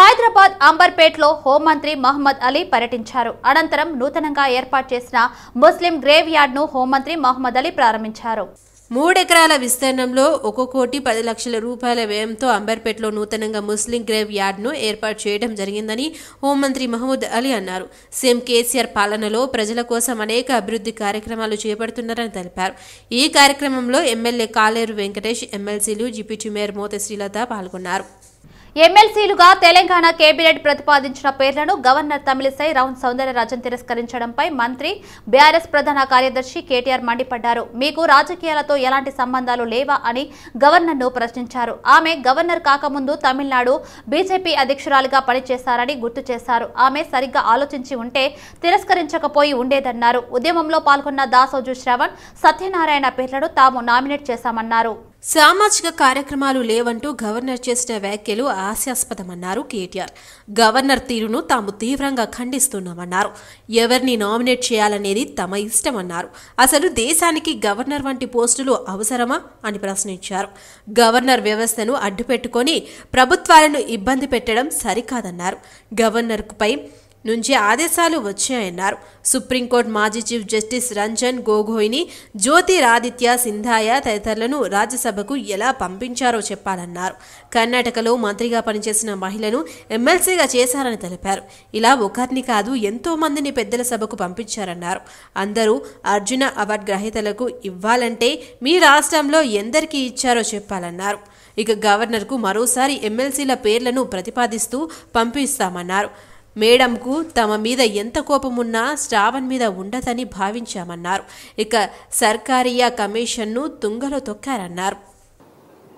హైదరాబాద్ అంబర్పేట్లో హోంమంత్రి మహమ్మద్ అలీ పర్యటించారు అనంతరం నూతనంగా ఏర్పాటు చేసిన ముస్లిం గ్రేవ్ యార్డ్ను హోంమంత్రి మహమ్మద్ అలీ ప్రారంభించారు మూడెకరాల విస్తీర్ణంలో ఒక కోటి పది లక్షల రూపాయల వ్యయంతో అంబర్పేటలో నూతనంగా ముస్లిం గ్రేవ్ యార్డ్ను ఏర్పాటు చేయడం జరిగిందని హోంమంత్రి మహమూద్ అలీ అన్నారు సీఎం కేసీఆర్ పాలనలో ప్రజల కోసం అనేక అభివృద్ధి కార్యక్రమాలు చేపడుతున్నారని తెలిపారు ఈ కార్యక్రమంలో ఎమ్మెల్యే కాలేరు వెంకటేష్ ఎమ్మెల్సీలు జిపిటి మేయర్ మోత శ్రీలత పాల్గొన్నారు ఎమ్మెల్సీలుగా తెలంగాణ కేబినెట్ ప్రతిపాదించిన పేర్లను గవర్నర్ తమిళిసై రౌన్ సౌందరరాజన్ తిరస్కరించడంపై మంత్రి బీఆర్ఎస్ ప్రధాన కార్యదర్శి కేటీఆర్ మండిపడ్డారు మీకు రాజకీయాలతో ఎలాంటి సంబంధాలు లేవా అని గవర్నర్ను ప్రశ్నించారు ఆమె గవర్నర్ కాకముందు తమిళనాడు బీజేపీ అధ్యక్షురాలుగా పనిచేశారని గుర్తు చేశారు ఆమె సరిగ్గా ఆలోచించి ఉంటే తిరస్కరించకపోయి ఉండేదన్నారు ఉద్యమంలో పాల్గొన్న దాసోజు శ్రవణ్ సత్యనారాయణ పేర్లను తాము నామినేట్ చేశామన్నారు సామాజిక కార్యక్రమాలు లేవంటూ గవర్నర్ చేసిన వ్యాఖ్యలు హాస్యాస్పదమన్నారు కేటీఆర్ గవర్నర్ తీరును తాము తీవ్రంగా ఖండిస్తున్నామన్నారు ఎవరిని నామినేట్ చేయాలనేది తమ ఇష్టమన్నారు అసలు దేశానికి గవర్నర్ వంటి పోస్టులు అవసరమా అని ప్రశ్నించారు గవర్నర్ వ్యవస్థను అడ్డుపెట్టుకొని ప్రభుత్వాలను ఇబ్బంది పెట్టడం సరికాదన్నారు గవర్నర్పై నుంచి ఆదేశాలు వచ్చాయన్నారు సుప్రీంకోర్టు మాజీ చీఫ్ జస్టిస్ రంజన్ గోగోయ్ని జ్యోతిరాదిత్య సింధాయ తదితరులను రాజ్యసభకు ఎలా పంపించారో చెప్పాలన్నారు కర్ణాటకలో మంత్రిగా పనిచేసిన మహిళను ఎమ్మెల్సీగా చేశారని తెలిపారు ఇలా ఒకరిని కాదు ఎంతో మందిని పెద్దల సభకు పంపించారన్నారు అందరూ అర్జున అవార్డు గ్రహీతలకు ఇవ్వాలంటే మీ రాష్ట్రంలో ఎందరికీ ఇచ్చారో చెప్పాలన్నారు ఇక గవర్నర్కు మరోసారి ఎమ్మెల్సీల పేర్లను ప్రతిపాదిస్తూ పంపిస్తామన్నారు మేడంకు తమ మీద ఎంత కోపమున్నా శ్రావణ్ మీద ఉండదని భావించామన్నారు ఇక సర్కారియా కమిషన్ను తుంగలో తొక్కారన్నారు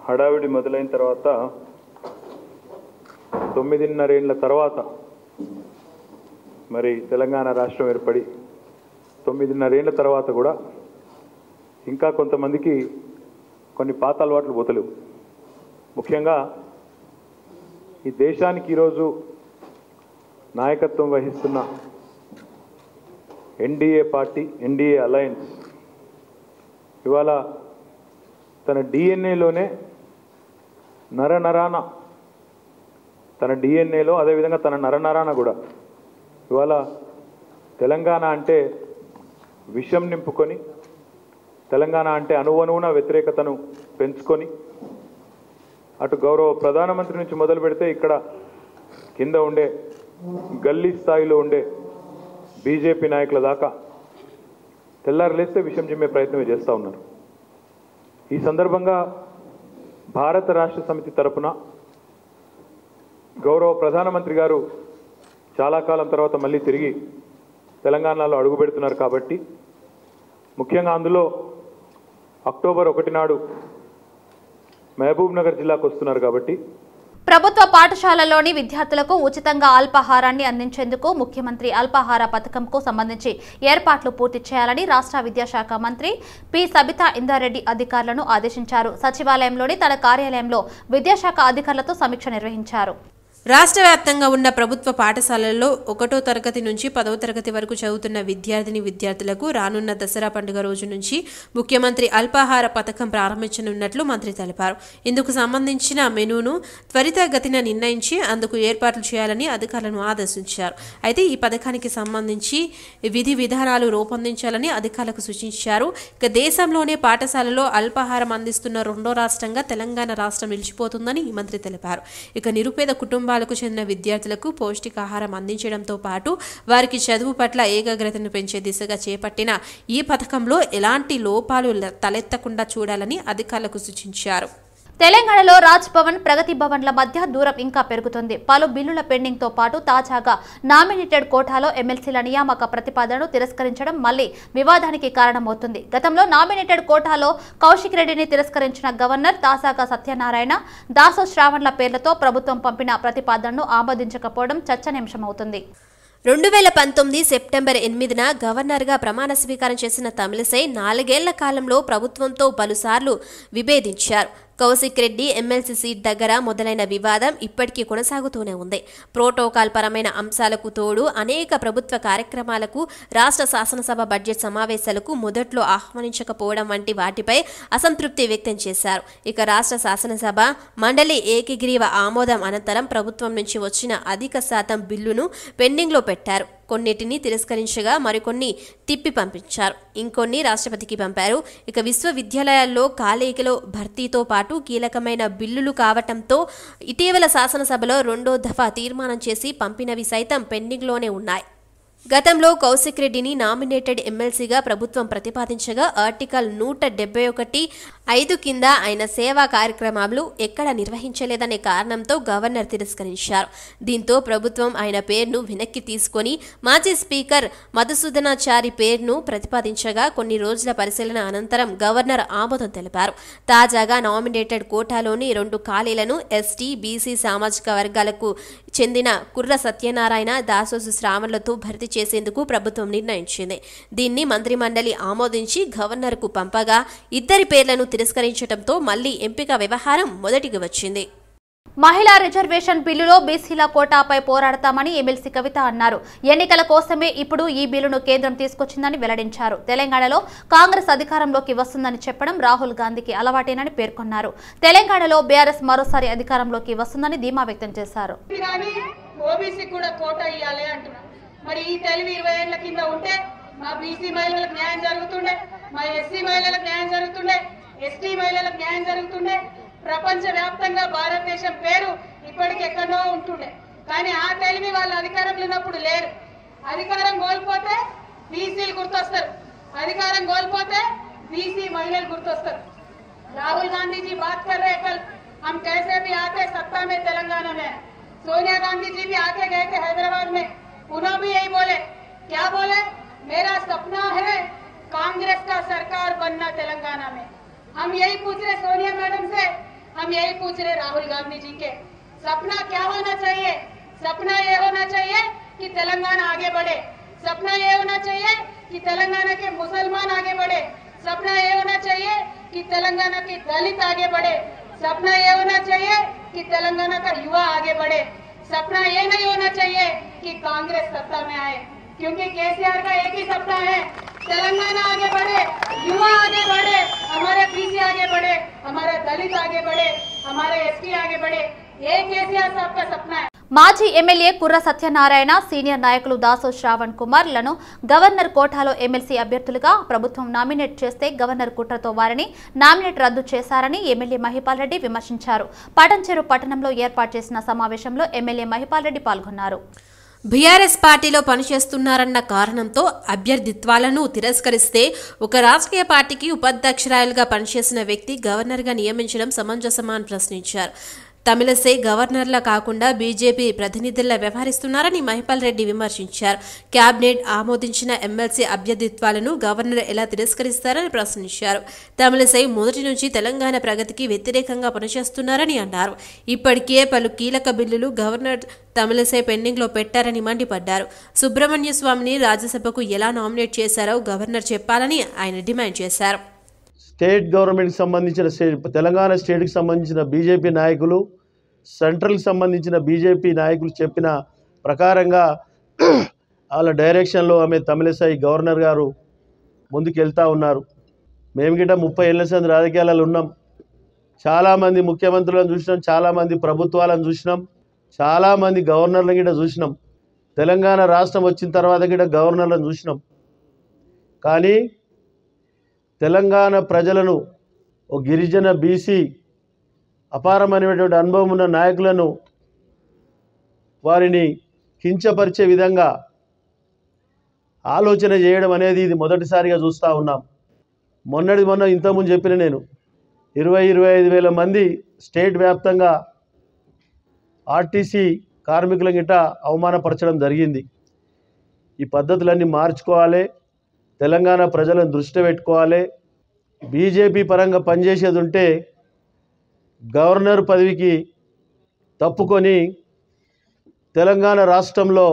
హడావిడి మొదలైన తర్వాత తొమ్మిదిన్నరేళ్ల తర్వాత మరి తెలంగాణ రాష్ట్రం ఏర్పడి తొమ్మిదిన్నరేళ్ల తర్వాత కూడా ఇంకా కొంతమందికి కొన్ని పాత అలవాట్లు పోతలేవు ముఖ్యంగా ఈ దేశానికి ఈరోజు నాయకత్వం వహిస్తున్న ఎన్డీఏ పార్టీ ఎన్డీఏ అలయన్స్ ఇవాళ తన డిఎన్ఏలోనే నరనరాన తన డిఎన్ఏలో అదేవిధంగా తన నరనరాన కూడా ఇవాళ తెలంగాణ అంటే విషం నింపుకొని తెలంగాణ అంటే అనువనువున వ్యతిరేకతను పెంచుకొని అటు గౌరవ ప్రధానమంత్రి నుంచి మొదలు పెడితే ఇక్కడ కింద ఉండే గల్లీ స్థాయిలో ఉండే బీజేపీ నాయకుల దాకా తెల్లారు లేస్తే విషయం చెప్పే ప్రయత్నమే చేస్తూ ఉన్నారు ఈ సందర్భంగా భారత రాష్ట్ర సమితి తరపున గౌరవ ప్రధానమంత్రి గారు చాలా కాలం తర్వాత మళ్ళీ తిరిగి తెలంగాణలో అడుగుపెడుతున్నారు కాబట్టి ముఖ్యంగా అందులో అక్టోబర్ ఒకటి నాడు మహబూబ్ నగర్ జిల్లాకు వస్తున్నారు కాబట్టి ప్రభుత్వ పాఠశాలలోని విద్యార్థులకు ఉచితంగా అల్పాహారాన్ని అందించేందుకు ముఖ్యమంత్రి అల్పాహార పథకంకు సంబంధించి ఏర్పాట్లు పూర్తి చేయాలని రాష్ట్ర విద్యాశాఖ మంత్రి పి సబితా ఇందారెడ్డి అధికారులను ఆదేశించారు సచివాలయంలోని తన కార్యాలయంలో విద్యాశాఖ అధికారులతో సమీక్ష నిర్వహించారు రాష్ట్ర వ్యాప్తంగా ఉన్న ప్రభుత్వ పాఠశాలల్లో ఒకటో తరగతి నుంచి పదవ తరగతి వరకు చదువుతున్న విద్యార్థిని విద్యార్థులకు రానున్న దసరా పండుగ రోజు నుంచి ముఖ్యమంత్రి అల్పాహార పథకం ప్రారంభించనున్నట్లు మంత్రి తెలిపారు ఇందుకు సంబంధించిన మెనూను త్వరితగతిన నిర్ణయించి అందుకు ఏర్పాట్లు చేయాలని అధికారులను ఆదేశించారు అయితే ఈ పథకానికి సంబంధించి విధి విధానాలు రూపొందించాలని అధికారులకు సూచించారు ఇక దేశంలోనే పాఠశాలలో అల్పాహారం అందిస్తున్న రెండో రాష్ట్రంగా తెలంగాణ రాష్ట్రం నిలిచిపోతుందని మంత్రి తెలిపారు ఇక నిరుపేద కుటుంబ కుటుంబాలకు చెందిన విద్యార్థులకు పౌష్టికాహారం అందించడంతో పాటు వారికి చదువు పట్ల ఏకాగ్రతను పెంచే దిశగా చేపట్టిన ఈ పథకంలో ఎలాంటి లోపాలు తలెత్తకుండా చూడాలని అధికారులకు సూచించారు తెలంగాణలో రాజ్ భవన్ ప్రగతి భవన్ల మధ్య దూరం ఇంకా పెరుగుతుంది పలు బిల్లుల పెండింగ్తో పాటు తాజాగా నామినేటెడ్ కోటాలో ఎమ్మెల్సీల నియామక ప్రతిపాదనను తిరస్కరించడం మళ్లీ వివాదానికి కారణమవుతుంది గతంలో నామినేటెడ్ కోటాలో కౌశిక్ రెడ్డిని తిరస్కరించిన గవర్నర్ తాజాగా సత్యనారాయణ దాసో శ్రావణ్ల పేర్లతో ప్రభుత్వం పంపిన ప్రతిపాదనను ఆమోదించకపోవడం చర్చనింశమవుతుంది రెండు వేల పంతొమ్మిది సెప్టెంబర్ ఎనిమిదిన గవర్నర్గా ప్రమాణ స్వీకారం చేసిన తమిళసై నాలుగేళ్ల కాలంలో ప్రభుత్వంతో పలుసార్లు విభేదించారు కౌశిక్ రెడ్డి ఎమ్మెల్సీ సీట్ దగ్గర మొదలైన వివాదం ఇప్పటికీ కొనసాగుతూనే ఉంది ప్రోటోకాల్ పరమైన అంశాలకు తోడు అనేక ప్రభుత్వ కార్యక్రమాలకు రాష్ట్ర శాసనసభ బడ్జెట్ సమావేశాలకు మొదట్లో ఆహ్వానించకపోవడం వంటి వాటిపై అసంతృప్తి వ్యక్తం చేశారు ఇక రాష్ట్ర శాసనసభ మండలి ఏకగ్రీవ ఆమోదం అనంతరం ప్రభుత్వం నుంచి వచ్చిన అధిక శాతం బిల్లును పెండింగ్లో పెట్టారు కొన్నిటిని తిరస్కరించగా మరికొన్ని తిప్పి పంపించారు ఇంకొన్ని రాష్ట్రపతికి పంపారు ఇక విశ్వవిద్యాలయాల్లో కాలేకిలో భర్తీతో పాటు కీలకమైన బిల్లులు కావటంతో ఇటీవల శాసనసభలో రెండో దఫా తీర్మానం చేసి పంపినవి సైతం పెండింగ్లోనే ఉన్నాయి గతంలో కౌశిక్ రెడ్డిని నామినేటెడ్ ఎమ్మెల్సీగా ప్రభుత్వం ప్రతిపాదించగా ఆర్టికల్ నూట డెబ్బై ఒకటి ఐదు కింద ఆయన సేవా కార్యక్రమాలు ఎక్కడ నిర్వహించలేదనే కారణంతో గవర్నర్ తిరస్కరించారు దీంతో ప్రభుత్వం ఆయన పేరును వెనక్కి తీసుకొని మాజీ స్పీకర్ మధుసూదనాచారి పేరును ప్రతిపాదించగా కొన్ని రోజుల పరిశీలన అనంతరం గవర్నర్ ఆమోదం తెలిపారు తాజాగా నామినేటెడ్ కోటాలోని రెండు ఖాళీలను ఎస్టీ బీసీ సామాజిక వర్గాలకు చెందిన కుర్ర సత్యనారాయణ దాసోజు శ్రావణులతో భర్తీ చేసేందుకు ప్రభుత్వం నిర్ణయించింది దీన్ని మంత్రి మండలి ఆమోదించి గవర్నర్కు పంపగా ఇద్దరి పేర్లను తిరస్కరించడంతో మళ్లీ ఎంపిక వ్యవహారం మొదటికి వచ్చింది మహిళా రిజర్వేషన్ బిల్లులో బీసీల కోటాపై పోరాడతామని ఎమ్మెల్సీ కవిత అన్నారు ఎన్నికల కోసమే ఇప్పుడు ఈ బిల్లును కేంద్రం తీసుకొచ్చిందని వెల్లడించారు తెలంగాణలో కాంగ్రెస్ అధికారంలోకి వస్తుందని చెప్పడం రాహుల్ గాంధీకి అలవాటేనని పేర్కొన్నారు తెలంగాణలో బీఆర్ఎస్ మరోసారి అధికారంలోకి వస్తుందని ధీమా వ్యక్తం చేశారు మరి ఈ తెలివి ఇరవై ఏళ్ల కింద ఉంటే మా బీసీ మహిళలకు న్యాయం జరుగుతుండే మా ఎస్సీ మహిళలకు న్యాయం జరుగుతుండే ఎస్టీ మహిళలకు న్యాయం జరుగుతుండే ప్రపంచ వ్యాప్తంగా భారతదేశం పేరు ఇప్పటికెక్కడో ఉంటుండే కానీ ఆ తెలివి వాళ్ళు అధికారంలో ఉన్నప్పుడు లేరు అధికారం కోల్పోతే బీసీలు గుర్తొస్తారు అధికారం కోల్పోతే బీసీ మహిళలు గుర్తొస్తారు రాహుల్ గాంధీజీ బాత్ కర్ ఆమె కేసేపీ हम సత్తామే తెలంగాణమే సోనియా గాంధీజీ में గైతే హైదరాబాద్ మే पुनः भी यही बोले क्या बोले मेरा सपना है कांग्रेस का सरकार बनना तेलंगाना में हम यही पूछ रहे सोनिया मैडम से हम यही पूछ रहे राहुल गांधी जी के सपना क्या होना चाहिए सपना ये होना चाहिए कि तेलंगाना आगे बढ़े सपना ये होना चाहिए कि तेलंगाना के मुसलमान आगे बढ़े सपना ये होना चाहिए कि तेलंगाना के दलित आगे बढ़े सपना ये होना चाहिए कि तेलंगाना का युवा आगे बढ़े सपना ये नहीं होना चाहिए की कांग्रेस सत्ता में आए क्योंकि केसीआर का एक ही सपना है तेलंगाना आगे बढ़े युवा आगे बढ़े हमारे पीसी आगे बढ़े हमारा दलित आगे बढ़े हमारे एसटी आगे बढ़े ये केसीआर साहब का सपना है మాజీ ఎమ్మెల్యే కుర్ర సత్యనారాయణ సీనియర్ నాయకులు దాసో శ్రావణ్ కుమార్ లను గవర్నర్ కోటాలో ఎమ్మెల్సీ అభ్యర్థులుగా ప్రభుత్వం నామినేట్ చేస్తే గవర్నర్ కుట్రతో వారిని నామినేట్ రద్దు చేశారని ఎమ్మెల్యే మహిపాల్ రెడ్డి విమర్శించారు పటంచెరు పట్టణంలో ఏర్పాటు చేసిన సమావేశంలో ఎమ్మెల్యే మహిపాల్ రెడ్డి పాల్గొన్నారు బీఆర్ఎస్ పార్టీలో పనిచేస్తున్నారన్న కారణంతో అభ్యర్థిత్వాలను తిరస్కరిస్తే ఒక రాజకీయ పార్టీకి ఉపాధ్యక్షురాలుగా పనిచేసిన వ్యక్తి గవర్నర్గా నియమించడం సమంజసమా అని ప్రశ్నించారు తమిళసై గవర్నర్లా కాకుండా బీజేపీ ప్రతినిధుల్లా వ్యవహరిస్తున్నారని మహిపాల్ రెడ్డి విమర్శించారు కేబినెట్ ఆమోదించిన ఎమ్మెల్సీ అభ్యర్థిత్వాలను గవర్నర్ ఎలా తిరస్కరిస్తారని ప్రశ్నించారు తమిళసై మొదటి నుంచి తెలంగాణ ప్రగతికి వ్యతిరేకంగా పనిచేస్తున్నారని అన్నారు ఇప్పటికే పలు కీలక బిల్లులు గవర్నర్ తమిళసై పెండింగ్లో పెట్టారని మండిపడ్డారు సుబ్రహ్మణ్య స్వామిని రాజ్యసభకు ఎలా నామినేట్ చేశారో గవర్నర్ చెప్పాలని ఆయన డిమాండ్ చేశారు స్టేట్ గవర్నమెంట్కి సంబంధించిన స్టేట్ తెలంగాణ స్టేట్కి సంబంధించిన బీజేపీ నాయకులు సెంట్రల్కి సంబంధించిన బీజేపీ నాయకులు చెప్పిన ప్రకారంగా వాళ్ళ డైరెక్షన్లో ఆమె తమిళసాయి గవర్నర్ గారు ముందుకెళ్తా ఉన్నారు మేము గిట్ట ముప్పై ఏళ్ళ సంది రాజకీయాలలో ఉన్నాం చాలామంది ముఖ్యమంత్రులను చూసినాం చాలామంది ప్రభుత్వాలను చూసినాం చాలామంది గవర్నర్లను గిట్ట చూసినాం తెలంగాణ రాష్ట్రం వచ్చిన తర్వాత గిట్ట గవర్నర్లను చూసినాం కానీ తెలంగాణ ప్రజలను ఓ గిరిజన బీసీ అపారమైనటువంటి అనుభవం ఉన్న నాయకులను వారిని కించపరిచే విధంగా ఆలోచన చేయడం అనేది ఇది మొదటిసారిగా చూస్తూ ఉన్నాం మొన్నటి మొన్న ఇంతకుముందు చెప్పిన నేను ఇరవై ఇరవై ఐదు వేల మంది స్టేట్ వ్యాప్తంగా ఆర్టీసీ కార్మికుల గిట్ట అవమానపరచడం జరిగింది ఈ పద్ధతులన్నీ మార్చుకోవాలి తెలంగాణ ప్రజలను దృష్టి పెట్టుకోవాలి బీజేపీ పరంగా పనిచేసేది ఉంటే గవర్నర్ పదవికి తప్పుకొని తెలంగాణ రాష్ట్రంలో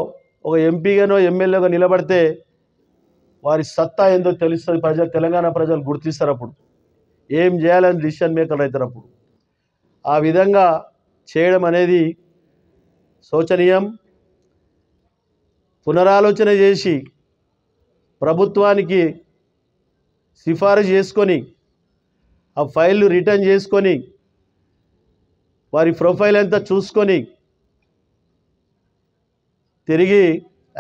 ఒక ఎంపీగానో ఎమ్మెల్యేగా నిలబడితే వారి సత్తా ఏందో తెలుస్తుంది ప్రజలు తెలంగాణ ప్రజలు గుర్తిస్తారు అప్పుడు ఏం చేయాలని డిసిషన్ మేకర్ అవుతారు అప్పుడు ఆ విధంగా చేయడం అనేది శోచనీయం పునరాలోచన చేసి ప్రభుత్వానికి సిఫారసు చేసుకొని ఆ ఫైళ్ళు రిటర్న్ చేసుకొని వారి ప్రొఫైల్ అంతా చూసుకొని తిరిగి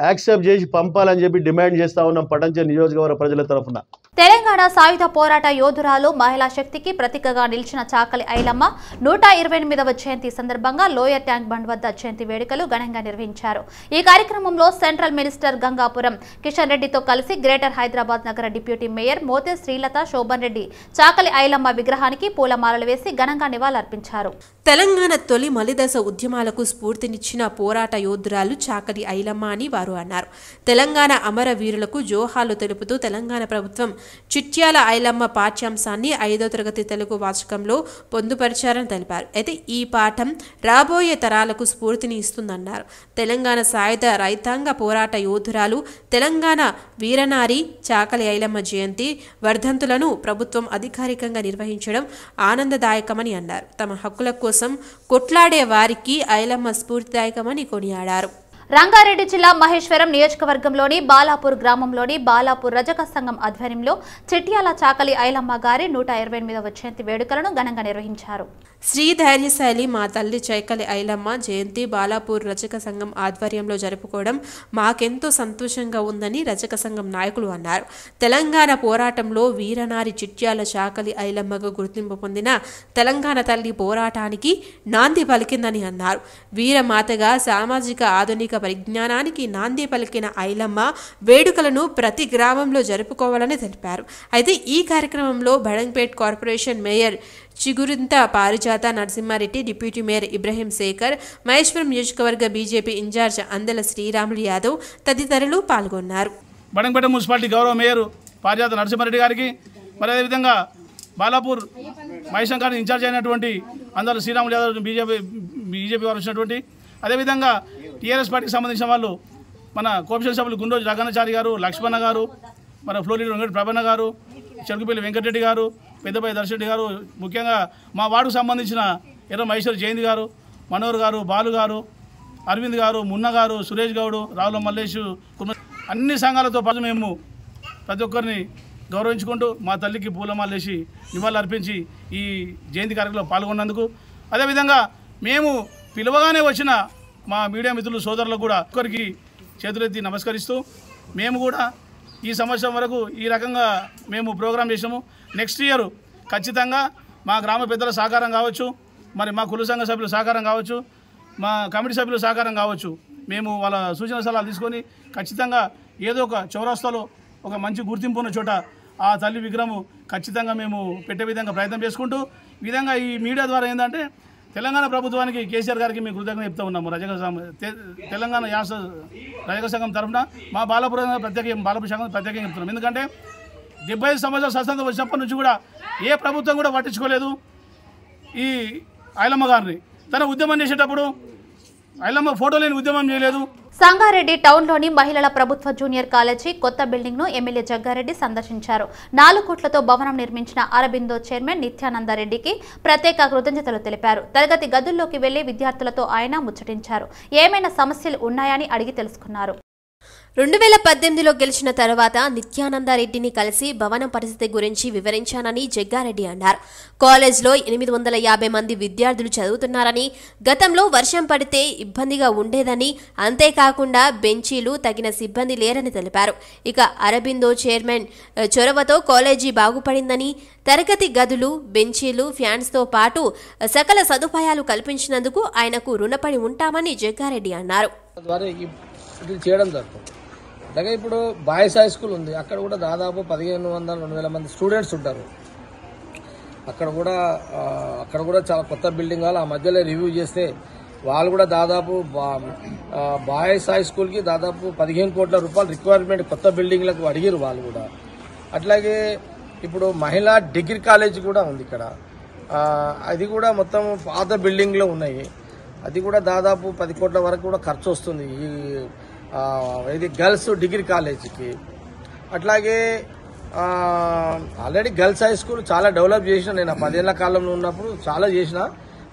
యాక్సెప్ట్ చేసి పంపాలని చెప్పి డిమాండ్ చేస్తూ ఉన్నాం పటంచ నియోజకవర్గ ప్రజల తరఫున తెలంగాణ సాయుధ పోరాట యోధురాలు మహిళా శక్తికి ప్రతీకగా నిలిచిన చాకలి ఐలమ్మ నూట ఇరవై ఎనిమిదవ జయంతి సందర్భంగా లోయర్ ట్యాంక్ బండ్ వద్ద జయంతి వేడుకలు ఘనంగా నిర్వహించారు ఈ కార్యక్రమంలో సెంట్రల్ మినిస్టర్ గంగాపురం కిషన్ రెడ్డితో కలిసి గ్రేటర్ హైదరాబాద్ నగర డిప్యూటీ మేయర్ మోతే శ్రీలత శోభన్ రెడ్డి చాకలి ఐలమ్మ విగ్రహానికి పూలమాలలు వేసి ఘనంగా నివాళులర్పించారు తెలంగాణ తొలి మలిదశ ఉద్యమాలకు స్ఫూర్తినిచ్చిన పోరాట యోధురాలు చాకలి ఐలమ్మ అని వారు అన్నారు తెలంగాణ అమరవీరులకు జోహాలు తెలుపుతూ తెలంగాణ ప్రభుత్వం చిట్యాల ఐలమ్మ పాఠ్యాంశాన్ని ఐదో తరగతి తెలుగు వాచకంలో పొందుపరిచారని తెలిపారు అయితే ఈ పాఠం రాబోయే తరాలకు స్ఫూర్తిని ఇస్తుందన్నారు తెలంగాణ సాయుధ రైతాంగ పోరాట యోధురాలు తెలంగాణ వీరనారి చాకలి ఐలమ్మ జయంతి వర్ధంతులను ప్రభుత్వం అధికారికంగా నిర్వహించడం ఆనందదాయకమని అన్నారు తమ హక్కుల కోసం కొట్లాడే వారికి ఐలమ్మ స్ఫూర్తిదాయకమని కొనియాడారు రంగారెడ్డి జిల్లా మహేశ్వరం నియోజకవర్గంలోని బాలాపూర్ గ్రామంలోని బాలాపూర్ రజక సంఘం ఆధ్వర్యంలో చెట్యాల చాకలి ఐలమ్మ గారి నూట ఇరవై జయంతి వేడుకలను ఘనంగా నిర్వహించారు శ్రీ ధైర్యశాలి మా తల్లి చైకలి ఐలమ్మ జయంతి బాలాపూర్ రజక సంఘం ఆధ్వర్యంలో జరుపుకోవడం మాకెంతో సంతోషంగా ఉందని రజక సంఘం నాయకులు అన్నారు తెలంగాణ పోరాటంలో వీరనారి చిట్యాల చాకలి ఐలమ్మగా గుర్తింపు పొందిన తెలంగాణ తల్లి పోరాటానికి నాంది పలికిందని అన్నారు వీరమాతగా సామాజిక ఆధునిక పరిజ్ఞానానికి నాంది పలికిన ఐలమ్మ వేడుకలను ప్రతి గ్రామంలో జరుపుకోవాలని తెలిపారు అయితే ఈ కార్యక్రమంలో Badangpet corporation mayor Chigurintha Parijatha Narasimhareddy deputy mayor Ibrahim Shekhar Maheshwaram నియోజకవర్గ బీజేపీ ఇన్ఛార్జ్ అందల శ్రీరాములు యాదవ్ తదితరులు పాల్గొన్నారు బడంపేట మున్సిపాలిటీ గౌరవ మేయర్ పారిజాత నరసింహారెడ్డి గారికి మరి అదేవిధంగా బాలాపూర్ మహేశంకర్ ఇన్ఛార్జ్ అయినటువంటి అందరు శ్రీరాములు యాదవ్ బీజేపీ బీజేపీ వారు వచ్చినటువంటి అదేవిధంగా టీఆర్ఎస్ పార్టీకి సంబంధించిన వాళ్ళు మన కోపిశల సభ్యులు గుండోజు రగణచారి గారు లక్ష్మణ గారు మన ఫ్లోలీడు వెంకట ప్రభన్న గారు చెరుకుపల్లి వెంకటరెడ్డి గారు పెద్దపల్లి దర్శరెడ్డి గారు ముఖ్యంగా మా వార్డుకు సంబంధించిన ఎర్ర మహేశ్వర్ జయంతి గారు మనోహర్ గారు బాలు గారు అరవింద్ గారు మున్న గారు సురేష్ గౌడు రావుల మల్లేష్ కుమార్ అన్ని సంఘాలతో పాటు మేము ప్రతి ఒక్కరిని గౌరవించుకుంటూ మా తల్లికి పూలమాలేసి నివాళులు అర్పించి ఈ జయంతి కార్యక్రమంలో పాల్గొన్నందుకు అదేవిధంగా మేము పిలవగానే వచ్చిన మా మీడియా మిత్రులు సోదరులకు కూడా ఒక్కరికి చేతులెత్తి నమస్కరిస్తూ మేము కూడా ఈ సంవత్సరం వరకు ఈ రకంగా మేము ప్రోగ్రాం చేసాము నెక్స్ట్ ఇయర్ ఖచ్చితంగా మా గ్రామ పెద్దల సహకారం కావచ్చు మరి మా కుల సంఘ సభ్యుల సహకారం కావచ్చు మా కమిటీ సభ్యుల సహకారం కావచ్చు మేము వాళ్ళ సూచన సలహాలు తీసుకొని ఖచ్చితంగా ఏదో ఒక చౌరస్తాలో ఒక మంచి గుర్తింపు ఉన్న చోట ఆ తల్లి విగ్రహం ఖచ్చితంగా మేము పెట్టే విధంగా ప్రయత్నం చేసుకుంటూ విధంగా ఈ మీడియా ద్వారా ఏంటంటే తెలంగాణ ప్రభుత్వానికి కేసీఆర్ గారికి మేము కృతజ్ఞత చెప్తా ఉన్నాము రజక తెలంగాణ యాస రజక సంఘం తరఫున మా బాలపురం ప్రత్యేక బాలపుర సంఘం ప్రత్యేకంగా చెప్తున్నాం ఎందుకంటే డెబ్బై సంవత్సరాల స్వతంత్రం వచ్చినప్పటి నుంచి కూడా ఏ ప్రభుత్వం కూడా పట్టించుకోలేదు ఈ ఐలమ్మ గారిని తన ఉద్యమం చేసేటప్పుడు ఐలమ్మ ఫోటో లేని ఉద్యమం చేయలేదు సంగారెడ్డి టౌన్లోని మహిళల ప్రభుత్వ జూనియర్ కాలేజీ కొత్త బిల్డింగ్ను ఎమ్మెల్యే జగ్గారెడ్డి సందర్శించారు నాలుగు కోట్లతో భవనం నిర్మించిన అరబిందో చైర్మన్ నిత్యానందరెడ్డికి ప్రత్యేక కృతజ్ఞతలు తెలిపారు తరగతి గదుల్లోకి వెళ్లి విద్యార్థులతో ఆయన ముచ్చటించారు ఏమైనా సమస్యలు ఉన్నాయని అడిగి తెలుసుకున్నారు రెండు వేల పద్దెనిమిదిలో గెలిచిన తర్వాత నిత్యానందారెడ్డిని కలిసి భవనం పరిస్థితి గురించి వివరించానని జగ్గారెడ్డి అన్నారు కాలేజ్లో ఎనిమిది వందల యాభై మంది విద్యార్థులు చదువుతున్నారని గతంలో వర్షం పడితే ఇబ్బందిగా ఉండేదని అంతేకాకుండా బెంచీలు తగిన సిబ్బంది లేరని తెలిపారు ఇక అరబిందో చైర్మన్ చొరవతో కాలేజీ బాగుపడిందని తరగతి గదులు బెంచీలు ఫ్యాన్స్తో పాటు సకల సదుపాయాలు కల్పించినందుకు ఆయనకు రుణపడి ఉంటామని జగ్గారెడ్డి అన్నారు వీళ్ళు చేయడం జరుగుతుంది అలాగే ఇప్పుడు బాయ్స్ హై స్కూల్ ఉంది అక్కడ కూడా దాదాపు పదిహేను వందల రెండు వేల మంది స్టూడెంట్స్ ఉంటారు అక్కడ కూడా అక్కడ కూడా చాలా కొత్త బిల్డింగ్ వాళ్ళు ఆ మధ్యలో రివ్యూ చేస్తే వాళ్ళు కూడా దాదాపు బాయ్స్ హై స్కూల్కి దాదాపు పదిహేను కోట్ల రూపాయలు రిక్వైర్మెంట్ కొత్త బిల్డింగ్లకు అడిగారు వాళ్ళు కూడా అట్లాగే ఇప్పుడు మహిళా డిగ్రీ కాలేజ్ కూడా ఉంది ఇక్కడ అది కూడా మొత్తం పాత బిల్డింగ్లో ఉన్నాయి అది కూడా దాదాపు పది కోట్ల వరకు కూడా ఖర్చు వస్తుంది ఈ ఇది గర్ల్స్ డిగ్రీ కాలేజీకి అట్లాగే ఆల్రెడీ గర్ల్స్ హై స్కూల్ చాలా డెవలప్ చేసిన నేను పదేళ్ల కాలంలో ఉన్నప్పుడు చాలా చేసిన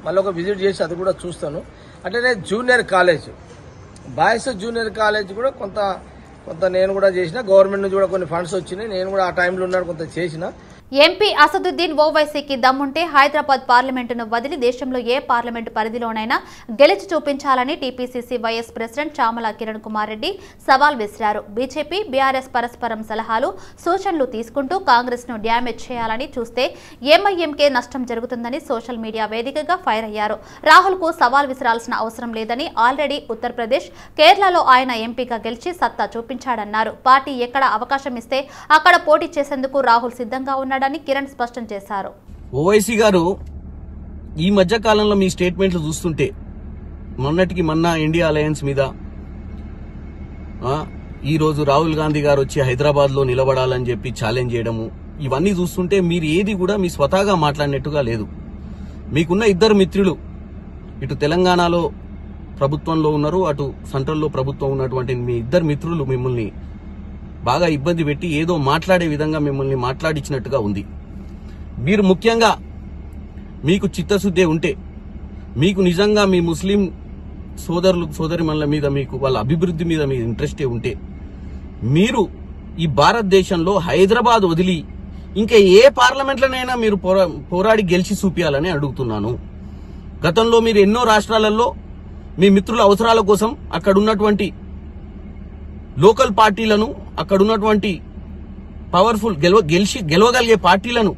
మళ్ళీ ఒక విజిట్ చేసి అది కూడా చూస్తాను అట్లనే junior college boys junior college కూడా కొంత కొంత నేను కూడా చేసిన గవర్నమెంట్ నుంచి కూడా కొన్ని ఫండ్స్ వచ్చినాయి నేను కూడా ఆ టైంలో ఉన్నాడు కొంత చేసిన ఎంపీ అసదుద్దీన్ ఓవైసీకి దమ్ముంటే హైదరాబాద్ పార్లమెంటును వదిలి దేశంలో ఏ పార్లమెంటు పరిధిలోనైనా గెలిచి చూపించాలని TPCC vice president Chamala Kiran Kumar Reddy సవాల్ విసిరారు బీజేపీ బీఆర్ఎస్ పరస్పరం సలహాలు సూచనలు తీసుకుంటూ కాంగ్రెస్ను డ్యామేజ్ చేయాలని చూస్తే ఎంఐఎంకే నష్టం జరుగుతుందని సోషల్ మీడియా వేదికగా ఫైర్ అయ్యారు రాహుల్కు సవాల్ విసిరాల్సిన అవసరం లేదని ఆల్రెడీ ఉత్తరప్రదేశ్ కేరళలో ఆయన ఎంపీగా గెలిచి సత్తా చూపించాడన్నారు పార్టీ ఎక్కడ అవకాశం ఇస్తే అక్కడ పోటీ చేసేందుకు రాహుల్ సిద్ధంగా ఉన్నారు మాట్లాడారని కిరణ్ స్పష్టం చేశారు ఓవైసీ గారు ఈ మధ్య కాలంలో మీ స్టేట్మెంట్లు చూస్తుంటే మొన్నటికి మొన్న ఇండియా అలయన్స్ మీద ఈరోజు రాహుల్ గాంధీ గారు వచ్చి హైదరాబాద్లో నిలబడాలని చెప్పి ఛాలెంజ్ చేయడము ఇవన్నీ చూస్తుంటే మీరు ఏది కూడా మీ స్వతహాగా మాట్లాడినట్టుగా లేదు మీకున్న ఇద్దరు మిత్రులు ఇటు తెలంగాణలో ప్రభుత్వంలో ఉన్నారు అటు సెంట్రల్లో ప్రభుత్వం ఉన్నటువంటి మీ ఇద్దరు మిత్రులు మిమ్మల్ని బాగా ఇబ్బంది పెట్టి ఏదో మాట్లాడే విధంగా మిమ్మల్ని మాట్లాడించినట్టుగా ఉంది మీరు ముఖ్యంగా మీకు చిత్తశుద్ధి ఉంటే మీకు నిజంగా మీ ముస్లిం సోదరులు సోదరిమణుల మీద మీకు వాళ్ళ అభివృద్ధి మీద మీ ఇంట్రెస్టే ఉంటే మీరు ఈ భారతదేశంలో హైదరాబాద్ వదిలి ఇంకా ఏ పార్లమెంట్లనైనా మీరు పోరాడి గెలిచి చూపించాలని అడుగుతున్నాను గతంలో మీరు ఎన్నో రాష్ట్రాలలో మీ మిత్రుల అవసరాల కోసం అక్కడ ఉన్నటువంటి లోకల్ పార్టీలను అక్కడ ఉన్నటువంటి పవర్ఫుల్ గెలవ గెలిచి గెలవగలిగే పార్టీలను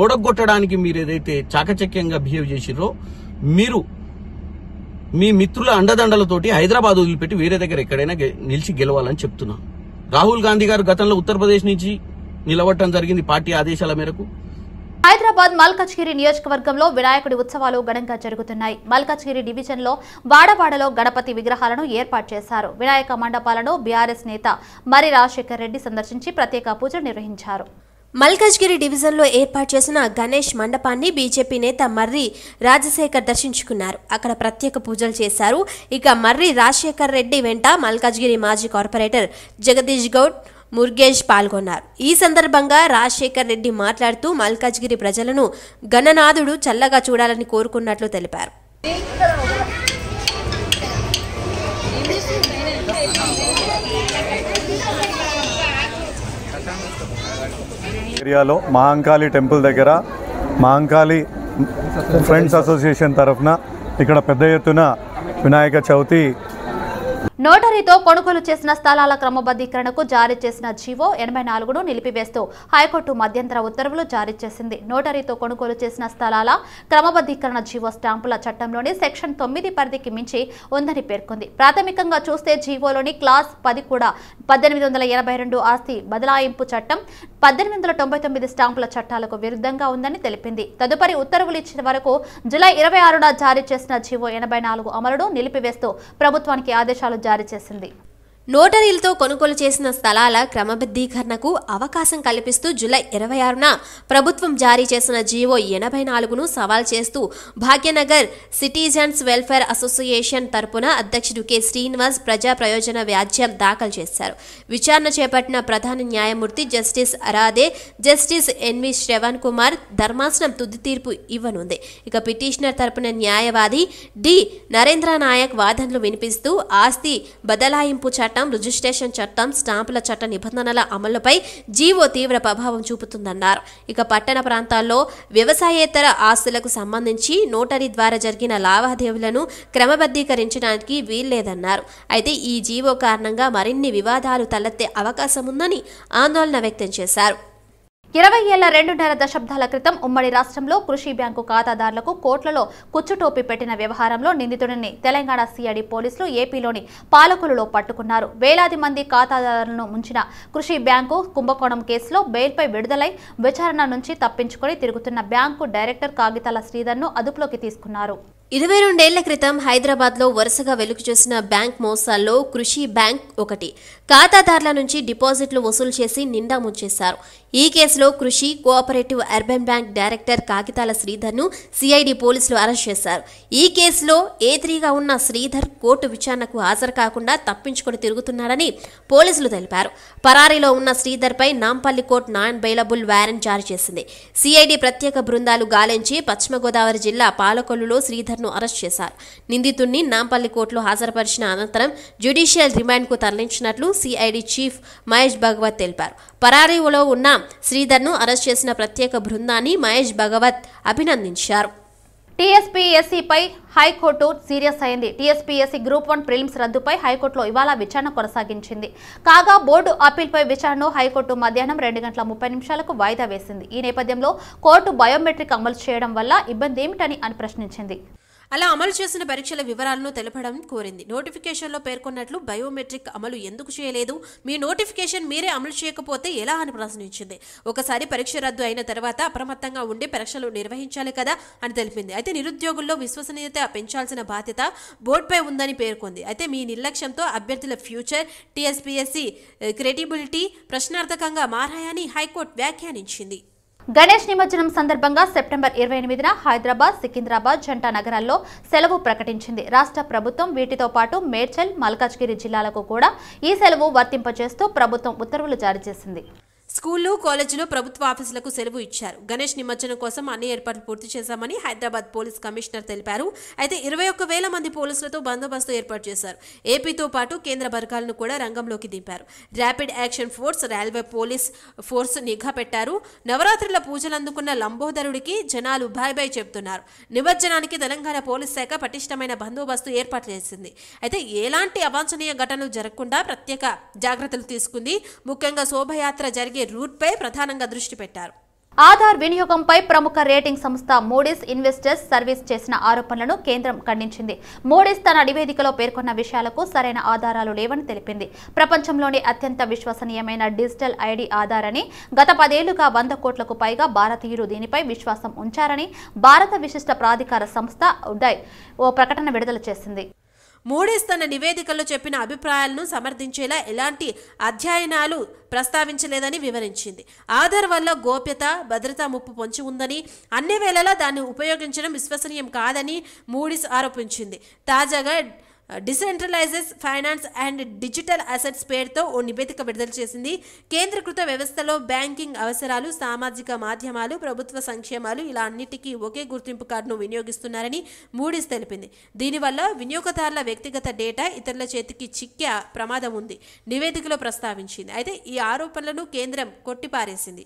ఓడగొట్టడానికి మీరు ఏదైతే చాకచక్యంగా బిహేవ్ చేసిరో మీరు మీ మిత్రుల అండదండలతోటి హైదరాబాద్ వదిలిపెట్టి వేరే దగ్గర ఎక్కడైనా నిలిచి గెలవాలని చెప్తున్నా రాహుల్ గాంధీ గారు గతంలో ఉత్తరప్రదేశ్ నుంచి నిలబట్టడం జరిగింది పార్టీ ఆదేశాల మేరకు హైదరాబాద్ మల్కజ్గిరి నియోజకవర్గంలో వినాయకుడి ఉత్సవాలు ఘనంగా జరుగుతున్నాయి మల్కజ్గిరి డివిజన్లో వాడవాడలో గణపతి విగ్రహాలను ఏర్పాటు చేశారు వినాయక మండపాలను బీఆర్ఎస్ నేత మరి రాజశేఖర్ రెడ్డి సందర్శించి ప్రత్యేక పూజలు నిర్వహించారు మల్కజ్గిరి డివిజన్లో ఏర్పాటు చేసిన గణేష్ మండపాన్ని బీజేపీ నేత మర్రి రాజశేఖర్ దర్శించుకున్నారు అక్కడ ప్రత్యేక పూజలు చేశారు ఇక మర్రి రాజశేఖర్ రెడ్డి వెంట మల్కాజ్గిరి మాజీ కార్పొరేటర్ జగదీష్ గౌడ్ ముర్గేష్ పాల్గొన్నారు ఈ సందర్భంగా రాజశేఖర్ రెడ్డి మాట్లాడుతూ మల్కాజ్గిరి ప్రజలను గణనాథుడు చల్లగా చూడాలని కోరుకున్నట్లు తెలిపారు ఏరియాలో మహంకాళి టెంపుల్ దగ్గర మహంకాళి ఫ్రెండ్స్ అసోసియేషన్ తరఫున ఇక్కడ పెద్ద ఎత్తున వినాయక చవితి నోటరీతో కొనుగోలు చేసిన స్థలాల క్రమబద్ధీకరణకు జారీ చేసిన జీవో ఎనభై నాలుగును నిలిపివేస్తూ హైకోర్టు మధ్యంతర ఉత్తర్వులు జారీ చేసింది నోటరీతో కొనుగోలు చేసిన స్థలాల క్రమబద్ధీకరణ జీవో స్టాంపుల చట్టంలోని సెక్షన్ తొమ్మిది పరిధికి మించి ఉందని పేర్కొంది ప్రాథమికంగా చూస్తే జీవోలోని క్లాస్ పది కూడా పద్దెనిమిది వందల ఎనభై రెండు ఆస్తి బదలాయింపు చట్టం పద్దెనిమిది వందల తొంభై తొమ్మిది స్టాంపుల చట్టాలకు విరుద్ధంగా ఉందని తెలిపింది తదుపరి ఉత్తర్వులు ఇచ్చిన వరకు జులై ఇరవై ఆరున జారీ చేసిన జీవో ఎనభై నాలుగు అమలును నిలిపివేస్తూ ప్రభుత్వానికి ఆదేశాలు జారీ చేసింది నోటరీలతో కొనుగోలు చేసిన స్థలాల క్రమబద్ధీకరణకు అవకాశం కల్పిస్తూ జులై ఇరవై ఆరున ప్రభుత్వం జారీ చేసిన జీవో ఎనభై నాలుగును సవాల్ చేస్తూ భాగ్యనగర్ సిటిజన్స్ వెల్ఫేర్ అసోసియేషన్ తరపున అధ్యక్షుడు కె శ్రీనివాస్ ప్రజా ప్రయోజన వ్యాజ్యం దాఖలు చేశారు విచారణ చేపట్టిన ప్రధాన న్యాయమూర్తి justice Aradhe justice N V Shravan Kumar ధర్మాసనం తుది తీర్పు ఇవ్వనుంది ఇక పిటిషనర్ తరపున న్యాయవాది డి నరేంద్ర నాయక్ వాదనలు వినిపిస్తూ ఆస్తి బదలాయింపు చట్ట చట్టం రిజిస్ట్రేషన్ చట్టం స్టాంపుల చట్ట నిబంధనల అమలుపై జీవో తీవ్ర ప్రభావం చూపుతుందన్నారు ఇక పట్టణ ప్రాంతాల్లో వ్యవసాయేతర ఆస్తులకు సంబంధించి నోటరీ ద్వారా జరిగిన లావాదేవీలను క్రమబద్ధీకరించడానికి వీల్లేదన్నారు అయితే ఈ జీవో కారణంగా మరిన్ని వివాదాలు తలెత్తే అవకాశం ఉందని ఆందోళన వ్యక్తం చేశారు ఇరవై ఏళ్ల రెండున్నర దశాబ్దాల క్రితం ఉమ్మడి రాష్ట్రంలో కృషి బ్యాంకు ఖాతాదారులకు కోట్లలో కుచ్చుటోపి పెట్టిన వ్యవహారంలో నిందితుడిని తెలంగాణ సిఐడి పోలీసులు ఏపీలోని పాలకులలో పట్టుకున్నారు వేలాది మంది ఖాతాదారులను ముంచిన కృషి బ్యాంకు కుంభకోణం కేసులో బెయిల్పై విడుదలై విచారణ నుంచి తప్పించుకొని తిరుగుతున్న బ్యాంకు డైరెక్టర్ కాగితాల శ్రీధర్ను అదుపులోకి తీసుకున్నారు ఇరవై రెండేళ్ల క్రితం హైదరాబాద్లో వరుసగా వెలుగు చూసిన బ్యాంక్ మోసాల్లో కృషి బ్యాంక్ ఒకటి ఖాతాదారుల నుంచి డిపాజిట్లు వసూలు చేసి నిండా ముంచేశారు ఈ కేసులో కృషి కోఆపరేటివ్ అర్బన్ బ్యాంక్ డైరెక్టర్ కాగితాల శ్రీధర్ను సిఐడి పోలీసులు అరెస్ట్ చేశారు ఈ కేసులో ఏ త్రీగా ఉన్న శ్రీధర్ కోర్టు విచారణకు హాజరు కాకుండా తప్పించుకొని తిరుగుతున్నాడని పోలీసులు తెలిపారు పరారీలో ఉన్న శ్రీధర్పై Nampally court non bailable warrant జారీ చేసింది సిఐడి ప్రత్యేక బృందాలు గాలించి పశ్చిమ గోదావరి జిల్లా పాలకొల్లులో శ్రీధర్ శ్రీధర్ను అరెస్ట్ చేశారు నిందితుడిని నాంపల్లి కోర్టులో హాజరుపరిచిన అనంతరం జ్యుడిషియల్ రిమాండ్కు తరలించినట్లు సిఐడి చీఫ్ మహేష్ భగవత్ తెలిపారు పరారీలో ఉన్న శ్రీధర్ను అరెస్ట్ చేసిన ప్రత్యేక బృందాన్ని మహేష్ భగవత్ అభినందించారు టీఎస్పీఎస్సీపై హైకోర్టు సీరియస్ అయింది టీఎస్పీఎస్సీ గ్రూప్ వన్ ప్రిలిమ్స్ రద్దుపై హైకోర్టులో ఇవాళ విచారణ కొనసాగించింది కాగా బోర్డు అప్పీల్పై విచారణను హైకోర్టు మధ్యాహ్నం రెండు గంటల ముప్పై నిమిషాలకు వాయిదా వేసింది ఈ నేపథ్యంలో కోర్టు బయోమెట్రిక్ అమలు చేయడం వల్ల ఇబ్బంది ఏమిటని అని ప్రశ్నించింది అలా అమలు చేసిన పరీక్షల వివరాలను తెలపడం కోరింది నోటిఫికేషన్లో పేర్కొన్నట్లు బయోమెట్రిక్ అమలు ఎందుకు చేయలేదు మీ నోటిఫికేషన్ మీరే అమలు చేయకపోతే ఎలా అని ప్రశ్నించింది ఒకసారి పరీక్ష రద్దు అయిన తర్వాత అప్రమత్తంగా ఉండి పరీక్షలు నిర్వహించాలి కదా అని తెలిపింది అయితే నిరుద్యోగుల్లో విశ్వసనీయత పెంచాల్సిన బాధ్యత బోర్డుపై ఉందని పేర్కొంది అయితే మీ నిర్లక్ష్యంతో అభ్యర్థుల ఫ్యూచర్ టీఎస్పీఎస్సీ క్రెడిబిలిటీ ప్రశ్నార్థకంగా మారాయని హైకోర్టు వ్యాఖ్యానించింది గణేష్ నిమజ్జనం సందర్భంగా సెప్టెంబర్ ఇరవై ఎనిమిదిన హైదరాబాద్ సికింద్రాబాద్ జంట నగరాల్లో సెలవు ప్రకటించింది రాష్ట్ర ప్రభుత్వం వీటితో పాటు మేడ్చల్ మల్కాజ్గిరి జిల్లాలకు కూడా ఈ సెలవు వర్తింపజేస్తూ ప్రభుత్వం ఉత్తర్వులు జారీ చేసింది స్కూళ్లు కాలేజీలు ప్రభుత్వ ఆఫీసులకు సెలవు ఇచ్చారు గణేష్ నిమజ్జనం కోసం అన్ని ఏర్పాట్లు పూర్తి చేశామని హైదరాబాద్ పోలీస్ కమిషనర్ తెలిపారు అయితే ఇరవై ఒక్క వేల మంది పోలీసులతో బందోబస్తు ఏర్పాటు చేశారు ఏపీతో పాటు కేంద్ర బరకాలను కూడా రంగంలోకి దింపారు rapid action force railway police force నిఘా పెట్టారు నవరాత్రుల పూజలు అందుకున్న లంబోదరుడికి జనాలు బాయ్ బాయ్ చెబుతున్నారు నిమజ్జనానికి తెలంగాణ పోలీస్ శాఖ పటిష్టమైన బందోబస్తు ఏర్పాటు చేసింది అయితే ఎలాంటి అవాంఛనీయ ఘటనలు జరగకుండా ప్రత్యేక జాగ్రత్తలు తీసుకుంది ముఖ్యంగా శోభయాత్ర జరిగి రూట్ రూట్పై ప్రధానంగా దృష్టి పెట్టారు ఆధార్ వినియోగంపై ప్రముఖ రేటింగ్ సంస్థ మూడీస్ ఇన్వెస్టర్స్ సర్వీస్ చేసిన ఆరోపణలను కేంద్రం ఖండించింది మూడీస్ తన నివేదికలో పేర్కొన్న విషయాలకు సరైన ఆధారాలు లేవని తెలిపింది ప్రపంచంలోనే అత్యంత విశ్వసనీయమైన డిజిటల్ ఐడి ఆధార్ అని గత పదేళ్లుగా వంద కోట్లకు పైగా భారతీయులు దీనిపై విశ్వాసం ఉంచారని భారత విశిష్ట ప్రాధికార సంస్థ ఉడై ఓ ప్రకటన విడుదల చేసింది మూడీస్ తన నివేదికలో చెప్పిన అభిప్రాయాలను సమర్థించేలా ఎలాంటి అధ్యయనాలు ప్రస్తావించలేదని వివరించింది ఆధార్ వల్ల గోప్యత భద్రతా ముప్పు పొంచి ఉందని అన్ని వేళలా దాన్ని ఉపయోగించడం విశ్వసనీయం కాదని మూడీస్ ఆరోపించింది తాజాగా decentralised finance and digital assets పేరుతో ఓ నివేదిక విడుదల చేసింది కేంద్రీకృత వ్యవస్థలో బ్యాంకింగ్ అవసరాలు సామాజిక మాధ్యమాలు ప్రభుత్వ సంక్షేమాలు ఇలా అన్నిటికీ ఒకే గుర్తింపు కార్డును వినియోగిస్తున్నారని మూడీస్ తెలిపింది దీనివల్ల వినియోగదారుల వ్యక్తిగత డేటా ఇతరుల చేతికి చిక్కే ప్రమాదం ఉంది నివేదికలో ప్రస్తావించింది అయితే ఈ ఆరోపణలను కేంద్రం కొట్టిపారేసింది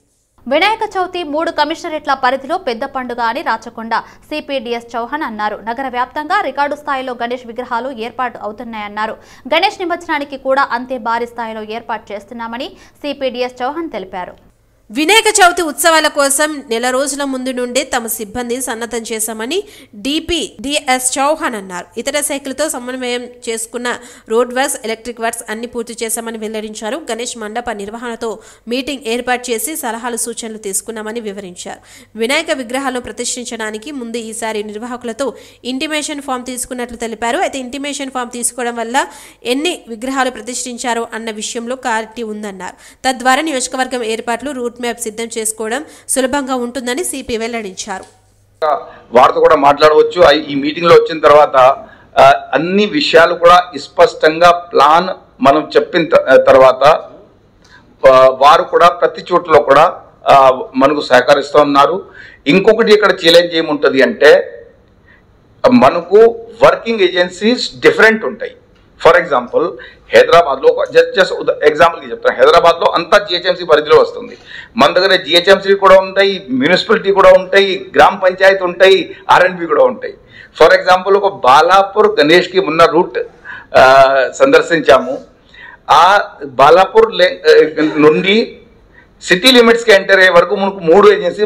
వినాయక చవితి మూడు కమిషనరేట్ల పరిధిలో పెద్ద పండుగ అని రాచకొండ సిపిడిఎస్ చౌహాన్ అన్నారు నగర వ్యాప్తంగా రికార్డు స్థాయిలో గణేష్ విగ్రహాలు ఏర్పాటు అవుతున్నాయన్నారు గణేష్ నిమజ్జనానికి కూడా అంతే భారీ స్థాయిలో ఏర్పాటు చేస్తున్నామని సిపిడిఎస్ చౌహాన్ తెలిపారు వినాయక చవితి ఉత్సవాల కోసం నెల రోజుల ముందు నుండే తమ సిబ్బంది సన్నద్ధం చేశామని డిపి డిఎస్ చౌహాన్ అన్నారు ఇతర శాఖలతో సమన్వయం చేసుకున్న రోడ్ వర్క్స్ ఎలక్ట్రిక్ వర్క్స్ అన్ని పూర్తి చేశామని వెల్లడించారు గణేష్ మండప నిర్వహణతో మీటింగ్ ఏర్పాటు చేసి సలహాలు సూచనలు తీసుకున్నామని వివరించారు వినాయక విగ్రహాలను ప్రతిష్ఠించడానికి ముందు ఈసారి నిర్వాహకులతో ఇంటిమేషన్ ఫామ్ తీసుకున్నట్లు తెలిపారు అయితే ఇంటిమేషన్ ఫామ్ తీసుకోవడం వల్ల ఎన్ని విగ్రహాలు ప్రతిష్ఠించారో అన్న విషయంలో క్లారిటీ ఉందన్నారు తద్వారా నియోజకవర్గం ఏర్పాట్లు రూట్ మ్యాప్ సిద్ధం చేసుకోవడం సులభంగా ఉంటుందని సిపి వెల్లడించారు వారితో కూడా మాట్లాడవచ్చు ఈ మీటింగ్లో వచ్చిన తర్వాత అన్ని విషయాలు కూడా స్పష్టంగా ప్లాన్ మనం చెప్పిన తర్వాత వారు కూడా ప్రతి చోట్లో కూడా మనకు సహకరిస్తూ ఉన్నారు ఇంకొకటి ఇక్కడ ఛాలెంజ్ ఏముంటుంది అంటే మనకు వర్కింగ్ ఏజెన్సీస్ డిఫరెంట్ ఉంటాయి ఫర్ ఎగ్జాంపుల్ హైదరాబాద్లో ఒక జస్ట్ జస్ట్ ఎగ్జాంపుల్కి చెప్తాను హైదరాబాద్లో అంతా జిహెచ్ఎంసీ పరిధిలో వస్తుంది మన దగ్గర జిహెచ్ఎంసీ కూడా ఉంటాయి మున్సిపాలిటీ కూడా ఉంటాయి గ్రామ పంచాయతీ ఉంటాయి ఆర్ఎండ్బి కూడా ఉంటాయి ఫర్ ఎగ్జాంపుల్ ఒక బాలాపూర్ గణేష్కి ఉన్న రూట్ సందర్శించాము ఆ బాలాపూర్ నుండి సిటీ లిమిట్స్కి ఎంటర్ అయ్యే వరకు మనకు మూడు ఏజెన్సీ